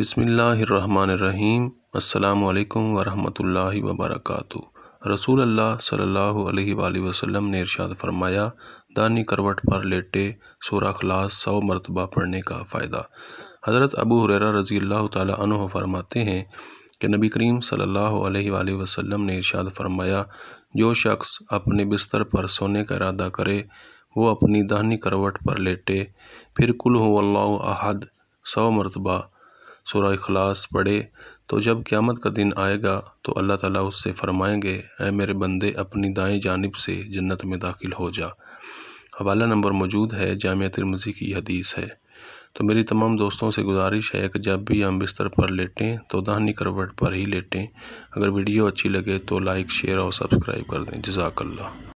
بسم اللہ الرحمن الرحیم السلام علیکم ورحمۃ اللہ وبرکاتہ رسول اللہ صلی اللہ علیہ وآلہ وسلم نے ارشاد فرمایا دانی کروٹ پر لیٹے سورہ خلاص سو مرتبہ پڑھنے کا فائدہ حضرت ابو حریرہ رضی اللہ تعالیٰ عنہ فرماتے ہیں کہ نبی کریم صلی اللہ علیہ وآلہ وسلم نے ارشاد فرمایا جو شخص اپنے بستر پر سونے کا ارادہ کرے وہ اپنی دہنی کروٹ پر لیٹے پھر کل ہو اللہ احد سو مرتبہ سورہ اخلاص پڑھے تو جب قیامت کا دن آئے گا تو اللہ تعالیٰ اس سے فرمائیں گے اے میرے بندے اپنی دائیں جانب سے جنت میں داخل ہو جا حوالہ نمبر موجود ہے جامعہ ترمزی کی حدیث ہے تو میری تمام دوستوں سے گزارش ہے کہ جب بھی ہم بستر پر لیٹیں تو دہنی کروٹ پر ہی لیٹیں اگر ویڈیو اچھی لگے تو لائک شیئر اور سبسکرائب کر دیں جزاک اللہ